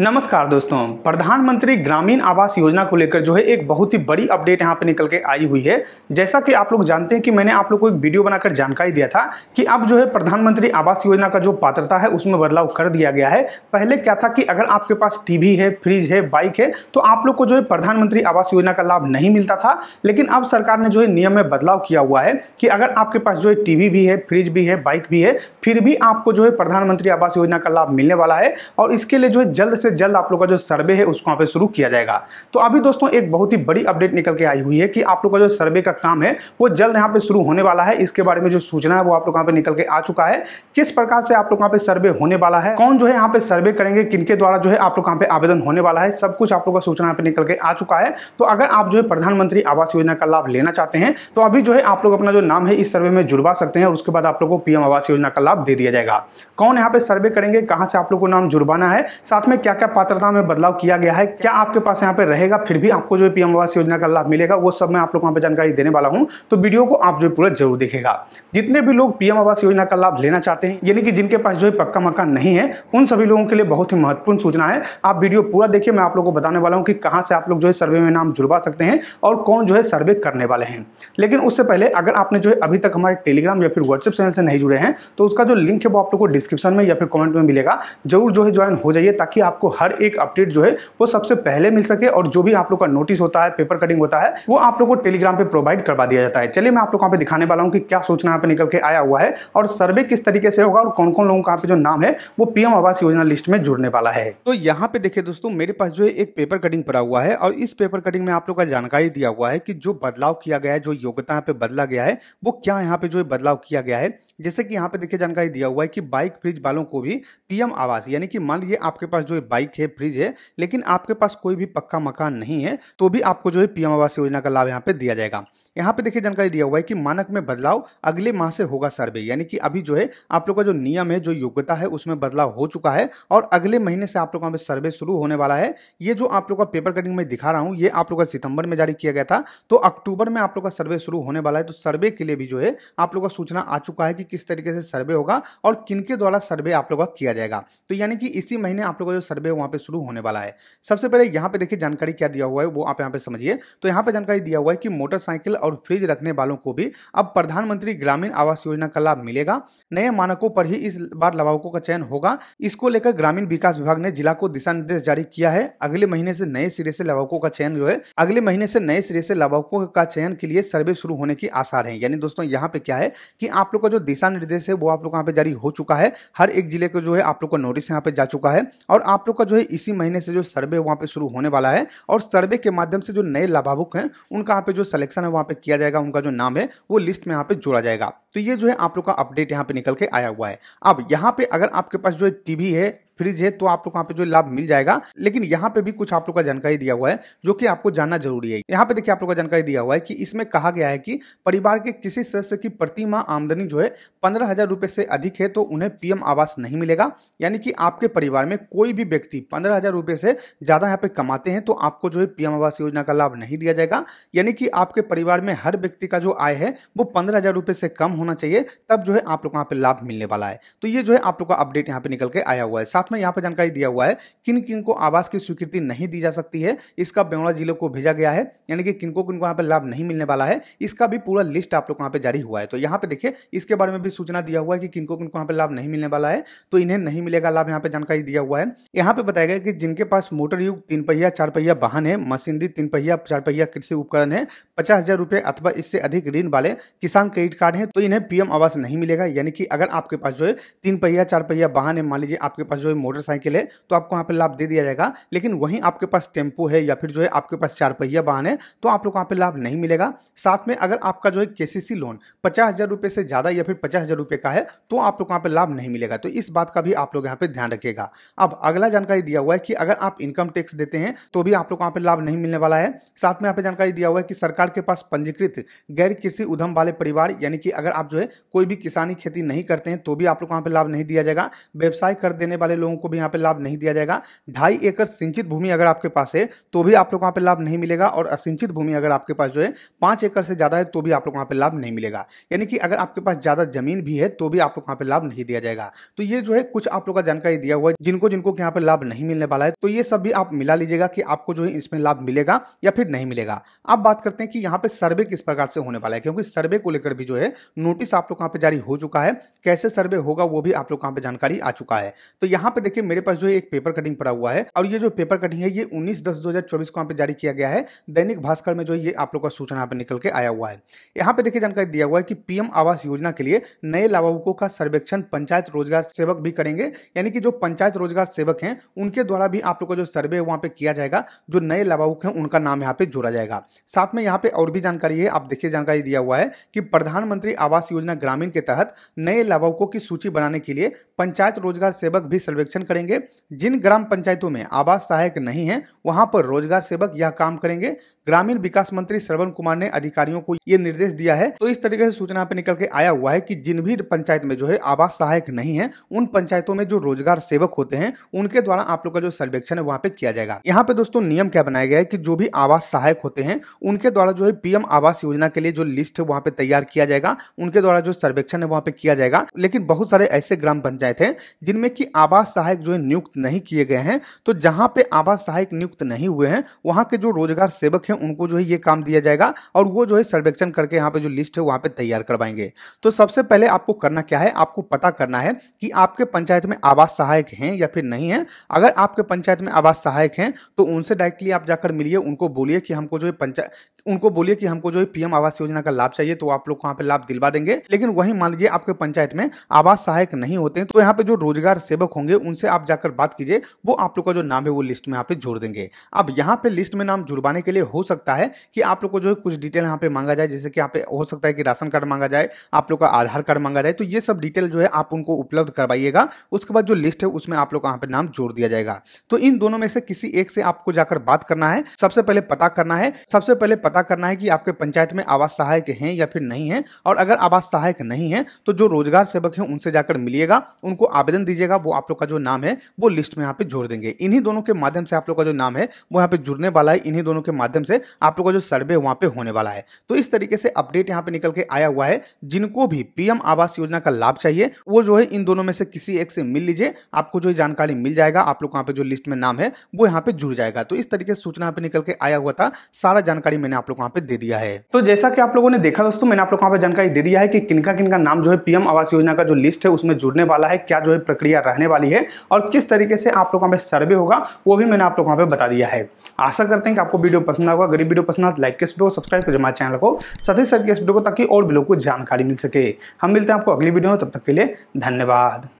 नमस्कार दोस्तों प्रधानमंत्री ग्रामीण आवास योजना को लेकर जो है एक बहुत ही बड़ी अपडेट यहाँ पे निकल के आई हुई है जैसा कि आप लोग जानते हैं कि मैंने आप लोग को एक वीडियो बनाकर जानकारी दिया था कि अब जो है प्रधानमंत्री आवास योजना का जो पात्रता है उसमें बदलाव कर दिया गया है पहले क्या था कि अगर आपके पास टी है फ्रिज है बाइक है तो आप लोग को जो है प्रधानमंत्री आवास योजना का लाभ नहीं मिलता था लेकिन अब सरकार ने जो है नियम में बदलाव किया हुआ है कि अगर आपके पास जो है टी भी है फ्रिज भी है बाइक भी है फिर भी आपको जो है प्रधानमंत्री आवास योजना का लाभ मिलने वाला है और इसके लिए जो है जल्द से जल्द आप लोग का जो सर्वे है उसको वहाँ पे शुरू किया जाएगा तो अभी दोस्तों एक बहुत ही बड़ी अपडेट निकल के आई हुई है कि आप लोग का जो सर्वे का काम है वो जल्द यहाँ पे शुरू होने वाला है इसके बारे में जो सूचना है वो आप लोग यहाँ पे निकल के आ चुका है किस प्रकार से आप लोग यहाँ पे सर्वे होने वाला है कौन जो है यहाँ पे सर्वे करेंगे किनके द्वारा जो है आप लोग यहाँ पे आवेदन होने वाला है सब कुछ आप लोग का सूचना यहाँ पे निकल के आ चुका है तो अगर आप जो है प्रधानमंत्री आवास योजना का लाभ लेना चाहते हैं तो अभी जो है आप लोग अपना जो नाम है इस सर्वे में जुड़वा सकते हैं और उसके बाद आप लोग को पीएम आवास योजना का लाभ दे दिया जाएगा कौन यहाँ पे सर्वे करेंगे कहाँ से आप लोग को नाम जुड़वाना है साथ में क्या क्या क्या पात्रता में बदलाव किया गया है क्या आपके पास यहाँ पे रहेगा फिर भी आपको जो है पीएम आवास योजना का लाभ मिलेगा वो सब मैं आप लोग वहाँ पे जानकारी देने वाला हूँ तो वीडियो को आप जो पूरा जरूर देखेगा जितने भी लोग पीएम आवास योजना का लाभ लेना चाहते हैं यानी कि जिनके पास जो है पक्का मकान नहीं है उन सभी लोगों के लिए बहुत ही महत्वपूर्ण सूचना है आप वीडियो पूरा देखिए मैं आप लोग को बताने वाला हूँ कि कहाँ से आप लोग जो है सर्वे में नाम जुड़वा सकते हैं और कौन जो है सर्वे करने वाले हैं लेकिन उससे पहले अगर आपने जो है अभी तक हमारे टेलीग्राम या फिर व्हाट्सएप चैनल से नहीं जुड़े हैं तो उसका जो लिंक है वो आप लोग को डिस्क्रिप्शन में या फिर कॉमेंट में मिलेगा जरूर जो है ज्वाइन हो जाइए ताकि आपको आपको हर एक अपडेट जो है वो सबसे पहले मिल सके और जो भी आप लोग का नोटिस होता है पेपर कटिंग होता है वो आप लोग को टेलीग्राम पे प्रोवाइड करवा दिया जाता है चलिए मैं आप लोग यहाँ पे दिखाने वाला हूँ कि क्या सूचना यहाँ पे निकल के आया हुआ है और सर्वे किस तरीके से होगा और कौन कौन लोगों का जो नाम है वो पीएम आवास योजना लिस्ट में जुड़ने वाला है तो यहाँ पे देखिए दोस्तों मेरे पास जो है एक पेपर कटिंग पड़ा हुआ है और इस पेपर कटिंग में आप लोग का जानकारी दिया हुआ है कि जो बदलाव किया गया है जो योग्यता पे बदला गया है वो क्या यहाँ पे जो है बदलाव किया गया है जैसे कि यहाँ पे देखिए जानकारी दिया हुआ है कि बाइक फ्रिज वालों को भी पीएम आवास यानी कि मान लीजिए आपके पास जो है बाइक है फ्रिज है लेकिन आपके पास कोई भी पक्का मकान नहीं है तो भी आपको जो है पीएम आवास योजना का लाभ यहाँ पे दिया जाएगा यहाँ पे देखिए जानकारी दिया हुआ है कि मानक में बदलाव अगले माह से होगा सर्वे यानी कि अभी जो है आप लोग का जो नियम है जो योग्यता है उसमें बदलाव हो चुका है और अगले महीने से आप लोग का सर्वे शुरू होने वाला है ये जो आप लोग का पेपर कटिंग में दिखा रहा हूँ ये आप लोग का सितंबर में जारी किया गया था तो अक्टूबर में आप लोग का सर्वे शुरू होने वाला है तो सर्वे के लिए भी जो है आप लोग का सूचना आ चुका है कि किस तरीके से सर्वे होगा और किनके द्वारा सर्वे आप लोग का किया जाएगा तो यानी कि इसी महीने आप लोग का जो सर्वे वहाँ पे शुरू होने वाला है सबसे पहले यहाँ पे देखिए जानकारी क्या दिया हुआ है वो आप यहाँ पे समझिए तो यहाँ पे जानकारी दिया हुआ है कि मोटरसाइकिल और फ्रिज रखने वालों को भी अब प्रधानमंत्री ग्रामीण आवास योजना का लाभ मिलेगा नए मानकों पर ही इस बार लाभार्थों का चयन होगा इसको लेकर ग्रामीण विकास विभाग ने जिला को दिशा निर्देश जारी किया है अगले महीने से नए सिरे से लाभार्थों का चयन जो है अगले महीने से नए सिरे से लाभार्थों का चयन के लिए सर्वे शुरू होने की आसार है यानी दोस्तों यहाँ पे क्या है की आप लोग का जो दिशा निर्देश है वो आप लोग यहाँ पे जारी हो चुका है हर एक जिले को जो है आप लोग का नोटिस यहाँ पे जा चुका है और आप लोग का जो है इसी महीने से जो सर्वे वहाँ पे शुरू होने वाला है और सर्वे के माध्यम से जो नए लाभावुक हैं उनका यहाँ पे जो सिलेक्शन है वहाँ पे किया जाएगा उनका जो नाम है वो लिस्ट में यहाँ पे जोड़ा जाएगा तो ये जो है आप लोग का अपडेट यहाँ पे निकल के आया हुआ है अब यहाँ पे अगर आपके पास जो है टीवी है फ्रीज है तो आप लोग यहाँ पे जो लाभ मिल जाएगा लेकिन यहाँ पे भी कुछ आप लोग का जानकारी दिया हुआ है जो कि आपको जानना जरूरी है यहाँ पे देखिए आप लोग का जानकारी दिया हुआ है कि इसमें कहा गया है कि परिवार के किसी सदस्य की प्रति माह आमदनी जो है पंद्रह हजार रुपए से अधिक है तो उन्हें पीएम आवास नहीं मिलेगा यानी कि आपके परिवार में कोई भी व्यक्ति पंद्रह हजार रुपए से ज्यादा यहाँ पे कमाते हैं तो आपको जो है पीएम आवास योजना का लाभ नहीं दिया जाएगा यानी कि आपके परिवार में हर व्यक्ति का जो आय है वो पंद्रह हजार रुपए से कम होना चाहिए तब जो है आप लोग यहाँ पे लाभ मिलने वाला है तो ये जो है आप लोग का अपडेट यहाँ पे निकल के आया हुआ है साथ साथ में यहाँ पर जानकारी दिया हुआ है किन किन को आवास की स्वीकृति नहीं दी जा सकती है इसका बेवड़ा जिले को भेजा गया है यानी कि किनको किनको यहाँ पर लाभ नहीं मिलने वाला है इसका भी पूरा लिस्ट आप लोग यहाँ पर जारी हुआ है तो यहाँ पे देखिए इसके बारे में भी सूचना दिया हुआ है कि किनको किनको यहाँ पर लाभ नहीं मिलने वाला है तो इन्हें नहीं मिलेगा लाभ यहाँ पे जानकारी दिया हुआ है यहाँ पे बताया गया कि जिनके पास मोटर युग तीन पहिया चार पहिया वाहन है मशीनरी तीन पहिया चार पहिया कृषि उपकरण है पचास हजार रुपए अथवा इससे अधिक ऋण वाले किसान क्रेडिट कार्ड है तो इन्हें पीएम आवास नहीं मिलेगा यानी कि अगर आपके पास जो है तीन पहिया चार पहिया वाहन है मान लीजिए आपके पास जो है मोटरसाइकिल है तो आपको वहाँ पर लाभ दे दिया जाएगा लेकिन वहीं आपके पास टेम्पो है या फिर जो है आपके पास चार पहिया वाहन है तो आप लोग वहाँ पर लाभ नहीं मिलेगा साथ में अगर आपका जो है के लोन पचास हजार रुपये से ज़्यादा या फिर पचास हजार रुपये का है तो आप लोग वहाँ पर लाभ नहीं मिलेगा तो इस बात का भी आप लोग यहाँ पर ध्यान रखिएगा अब अगला जानकारी दिया हुआ है कि अगर आप इनकम टैक्स देते हैं तो भी आप लोग वहाँ पर लाभ नहीं मिलने वाला है साथ में यहाँ पर जानकारी दिया हुआ है कि सरकार के पास पंजीकृत गैर कृषि उधम वाले परिवार यानी कि अगर आप जो है कोई भी किसानी खेती नहीं करते हैं तो भी आप लोग वहाँ पर लाभ नहीं दिया जाएगा व्यवसाय कर देने वाले लोग लोगों को भी यहाँ पे लाभ नहीं दिया जाएगा ढाई एकड़ सिंचित भूमि अगर आपके पास है तो भी आप लोग वहाँ पे लाभ नहीं मिलेगा और असिंचित भूमि अगर आपके पास जो है पाँच एकड़ से ज़्यादा है तो भी आप लोग वहाँ पे लाभ नहीं मिलेगा यानी कि अगर आपके पास ज़्यादा जमीन भी है तो भी आप लोग वहाँ पे लाभ नहीं दिया जाएगा तो ये जो है कुछ आप लोग का जानकारी दिया हुआ है जिनको जिनको यहाँ पर लाभ नहीं मिलने वाला है तो ये सब भी आप मिला लीजिएगा कि आपको जो है इसमें लाभ मिलेगा या फिर नहीं मिलेगा आप बात करते हैं कि यहाँ पर सर्वे किस प्रकार से होने वाला है क्योंकि सर्वे को लेकर भी जो है नोटिस आप लोग कहाँ पर जारी हो चुका है कैसे सर्वे होगा वो भी आप लोग कहाँ पर जानकारी आ चुका है तो यहाँ पे देखिए मेरे पास जो एक पेपर कटिंग पड़ा हुआ है और ये जो पेपर कटिंग है ये 19 दस दो को यहाँ पे जारी किया गया है दैनिक भास्कर में जो ये आप लोग का सूचना यहाँ पे निकल के आया हुआ है यहाँ पे देखिए जानकारी दिया हुआ है कि पीएम आवास योजना के लिए नए लाभुकों का सर्वेक्षण पंचायत रोजगार सेवक भी करेंगे यानी कि जो पंचायत रोजगार सेवक है उनके द्वारा भी आप लोग का जो सर्वे वहाँ पे किया जाएगा जो नए लाभुक है उनका नाम यहाँ पे जोड़ा जाएगा साथ में यहाँ पे और भी जानकारी है आप देखिए जानकारी दिया हुआ है कि प्रधानमंत्री आवास योजना ग्रामीण के तहत नए लाभुकों की सूची बनाने के लिए पंचायत रोजगार सेवक भी सर्वे सर्वेक्षण करेंगे जिन ग्राम पंचायतों में आवास सहायक नहीं है वहां पर रोजगार सेवक यह काम करेंगे ग्रामीण विकास मंत्री श्रवण कुमार ने अधिकारियों को ये निर्देश दिया है तो इस तरीके से सूचना पे निकल के आया हुआ है कि जिन भी पंचायत में जो है आवास सहायक नहीं है उन पंचायतों में जो रोजगार सेवक होते हैं उनके द्वारा आप लोग का जो सर्वेक्षण है वहाँ पे किया जाएगा यहाँ पे दोस्तों नियम क्या बनाया गया है की जो भी आवास सहायक होते हैं उनके द्वारा जो है पीएम आवास योजना के लिए जो लिस्ट है वहाँ पे तैयार किया जाएगा उनके द्वारा जो सर्वेक्षण है वहाँ पे किया जाएगा लेकिन बहुत सारे ऐसे ग्राम पंचायत है जिनमें की आवास सहायक जो है नियुक्त नहीं किए गए हैं तो जहां पे आवास सहायक नियुक्त नहीं हुए हैं वहां के जो रोजगार सेवक हैं उनको जो है ये काम दिया जाएगा और वो जो है सर्वेक्षण करके यहाँ पे जो लिस्ट है वहां पे तैयार करवाएंगे तो सबसे पहले आपको करना क्या है आपको पता करना है कि आपके पंचायत में आवास सहायक हैं या फिर नहीं है अगर आपके पंचायत में आवास सहायक हैं तो उनसे डायरेक्टली आप जाकर मिलिए उनको बोलिए कि हमको जो है पंचायत उनको बोलिए कि हमको जो है पीएम आवास योजना का लाभ चाहिए तो आप लोग को पे लाभ दिलवा देंगे लेकिन वही मान लीजिए आपके पंचायत में आवास सहायक नहीं होते तो यहाँ पे जो रोजगार सेवक होंगे उनसे आप जाकर बात कीजिए वो आप लोग का जो नाम है वो लिस्ट में यहाँ पे जोड़ देंगे अब यहाँ पे लिस्ट में नाम जुड़वाने के लिए हो सकता है कि आप लोग को जो है कुछ डिटेल यहाँ पे मांगा जाए जैसे कि यहाँ पे हो सकता है कि राशन कार्ड मांगा जाए आप लोग का आधार कार्ड मांगा जाए तो ये सब डिटेल जो है आप उनको उपलब्ध करवाइएगा उसके बाद जो लिस्ट है उसमें आप लोग का यहाँ पे नाम जोड़ दिया जाएगा तो इन दोनों में से किसी एक से आपको जाकर बात करना है सबसे पहले पता करना है सबसे पहले पता पता करना है कि आपके पंचायत में आवास सहायक हैं या फिर नहीं है और अगर आवास सहायक नहीं है तो जो रोजगार सेवक हैं उनसे जाकर मिलिएगा उनको आवेदन दीजिएगा वो आप लोग का जो नाम है वो लिस्ट में यहाँ पे जोड़ देंगे इन्हीं दोनों के माध्यम से आप लोग का जो नाम है वो यहाँ पे जुड़ने वाला है इन्हीं दोनों के माध्यम से आप लोग का जो सर्वे वहाँ पे होने वाला है तो इस तरीके से अपडेट यहाँ पे निकल के आया हुआ है जिनको भी पीएम आवास योजना का लाभ चाहिए वो जो है इन दोनों में से किसी एक से मिल लीजिए आपको जो जानकारी मिल जाएगा आप लोग यहाँ पे जो लिस्ट में नाम है वो यहाँ पे जुड़ जाएगा तो इस तरीके से सूचना यहाँ पे निकल के आया हुआ था सारा जानकारी मैंने आप लोग वहाँ पे दे दिया है तो जैसा कि आप लोगों ने देखा दोस्तों मैंने आप लोग वहाँ पे जानकारी दे दिया है कि किनका किनका नाम जो है पीएम आवास योजना का जो लिस्ट है उसमें जुड़ने वाला है क्या जो है प्रक्रिया रहने वाली है और किस तरीके से आप लोग वहाँ पे सर्वे होगा वो भी मैंने आप लोग वहाँ पे बता दिया है आशा करते हैं कि आपको वीडियो पसंद आएगा गरीब वीडियो पसंद आए लाइक इस सब्सक्राइब कर हमारे चैनल को साथ ही साथ इस वीडियो को ताकि और भी लोग को जानकारी मिल सके हम मिलते हैं आपको अगली वीडियो में तब तक के लिए धन्यवाद